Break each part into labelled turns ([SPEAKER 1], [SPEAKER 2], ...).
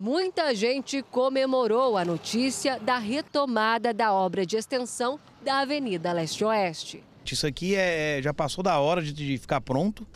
[SPEAKER 1] muita gente comemorou a notícia da retomada da obra de extensão da Avenida Leste-Oeste. Isso aqui é, é, já passou da hora de, de ficar pronto.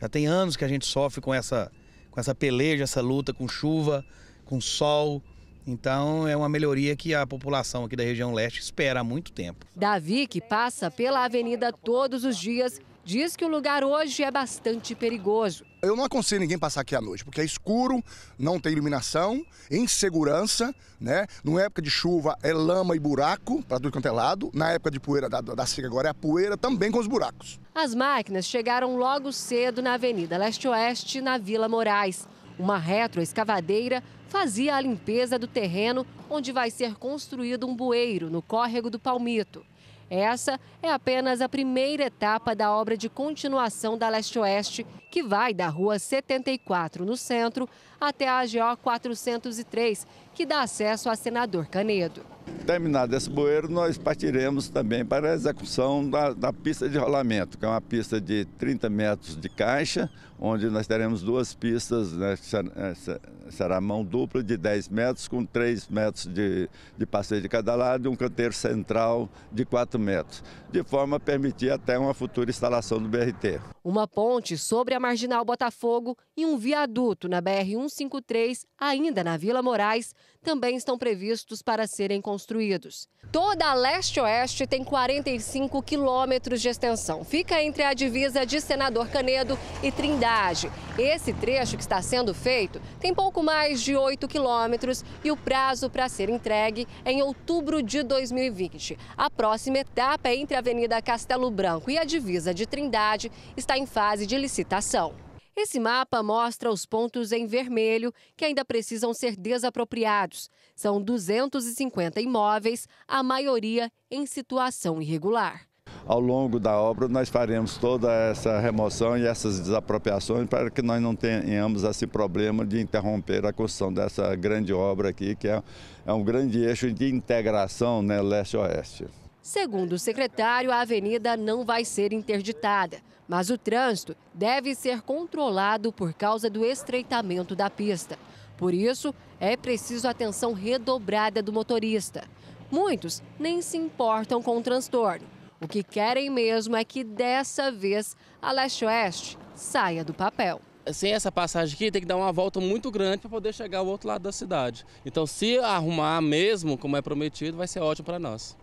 [SPEAKER 1] Já tem anos que a gente sofre com essa, com essa peleja, essa luta com chuva, com sol. Então é uma melhoria que a população aqui da região leste espera há muito tempo. Davi, que passa pela avenida todos os dias, diz que o lugar hoje é bastante perigoso.
[SPEAKER 2] Eu não aconselho ninguém passar aqui à noite, porque é escuro, não tem iluminação, insegurança, né? Na época de chuva é lama e buraco para tudo quanto é lado. Na época de poeira da, da seca agora é a poeira também com os buracos.
[SPEAKER 1] As máquinas chegaram logo cedo na Avenida Leste-Oeste, na Vila Moraes. Uma retroescavadeira fazia a limpeza do terreno onde vai ser construído um bueiro no córrego do Palmito. Essa é apenas a primeira etapa da obra de continuação da Leste-Oeste, que vai da Rua 74, no centro, até a AGO 403, que dá acesso a senador Canedo.
[SPEAKER 2] Terminado esse bueiro, nós partiremos também para a execução da, da, pista de rolamento, que é uma pista de 30 metros de caixa, onde nós teremos duas pistas, né, é, será mão dupla de 10 metros, com 3 metros de, de passeio de cada lado e um canteiro central de 4 metros, de forma a permitir até uma futura instalação do BRT
[SPEAKER 1] uma ponte sobre a Marginal Botafogo e um viaduto na BR-153, ainda na Vila Moraes, também estão previstos para serem construídos. Toda a leste-oeste tem 45 quilômetros de extensão. Fica entre a divisa de Senador Canedo e Trindade. Esse trecho que está sendo feito tem pouco mais de 8 quilômetros e o prazo para ser entregue é em outubro de 2020. A próxima etapa é entre a Avenida Castelo Branco e a divisa de Trindade está em fase de licitação. Esse mapa mostra os pontos em vermelho que ainda precisam ser desapropriados. São 250 imóveis, a maioria em situação irregular.
[SPEAKER 2] Ao longo da obra, nós faremos toda essa remoção e essas desapropriações para que nós não tenhamos esse problema de interromper a construção dessa grande obra aqui, que é, é um grande eixo de integração né, leste-oeste.
[SPEAKER 1] Segundo o secretário, a avenida não vai ser interditada, mas o trânsito deve ser controlado por causa do estreitamento da pista. Por isso, é preciso atenção redobrada do motorista. Muitos nem se importam com o transtorno. O que querem mesmo é que dessa vez a Leste Oeste saia do papel.
[SPEAKER 2] Sem essa passagem aqui, tem que dar uma volta muito grande para poder chegar
[SPEAKER 1] ao outro lado da cidade. Então, se arrumar mesmo, como é prometido, vai ser ótimo para nós.